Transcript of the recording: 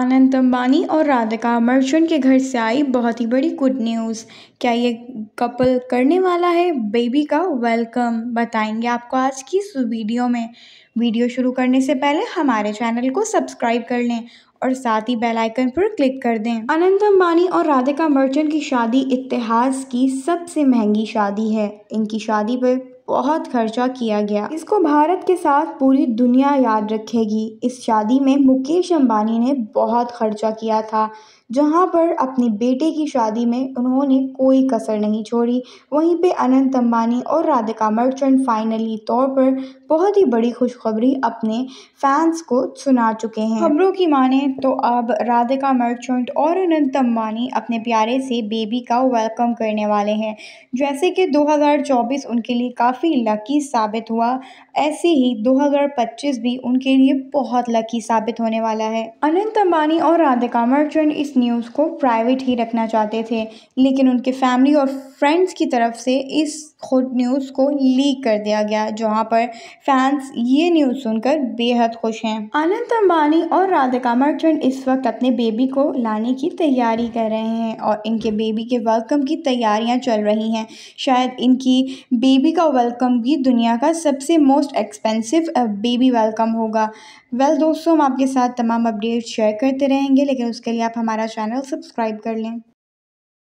अनंत अम्बानी और राधिका मर्चेंट के घर से आई बहुत ही बड़ी गुड न्यूज़ क्या ये कपल करने वाला है बेबी का वेलकम बताएंगे आपको आज की इस वीडियो में वीडियो शुरू करने से पहले हमारे चैनल को सब्सक्राइब कर लें और साथ ही बेल आइकन पर क्लिक कर दें अनंत अम्बानी और राधिका मर्चेंट की शादी इतिहास की सबसे महंगी शादी है इनकी शादी पर बहुत खर्चा किया गया इसको भारत के साथ पूरी दुनिया याद रखेगी इस शादी में मुकेश अंबानी ने बहुत खर्चा किया था जहां पर अपने बेटे की शादी में उन्होंने कोई कसर नहीं छोड़ी वहीं पे अनंत अंबानी और राधिका मर्चेंट फाइनली तौर पर बहुत ही बड़ी खुशखबरी अपने फैंस को सुना चुके हैं खबरों की माने तो अब राधिका मर्चेंट और अनंत अंबानी अपने प्यारे से बेबी का वेलकम करने वाले हैं जैसे कि दो उनके लिए काफ़ी काफ़ी लकी साबित हुआ ऐसे ही 2025 भी उनके लिए बहुत लकी साबित होने वाला है अनंत अंबानी और राधिका मर्चेंट इस न्यूज़ को प्राइवेट ही रखना चाहते थे लेकिन उनके फैमिली और फ्रेंड्स की तरफ से इस खुद न्यूज़ को लीक कर दिया गया जहां पर फैंस ये न्यूज़ सुनकर बेहद खुश हैं अनंत अंबानी और राधिका मर्चेंट इस वक्त अपने बेबी को लाने की तैयारी कर रहे हैं और इनके बेबी के वेलकम की तैयारियां चल रही हैं शायद इनकी बेबी का वेलकम भी दुनिया का सबसे मोस्ट एक्सपेंसिव बेबी वेलकम होगा वेल well, दोस्तों हम आपके साथ तमाम अपडेट्स शेयर करते रहेंगे लेकिन उसके लिए आप हमारा चैनल सब्सक्राइब कर लें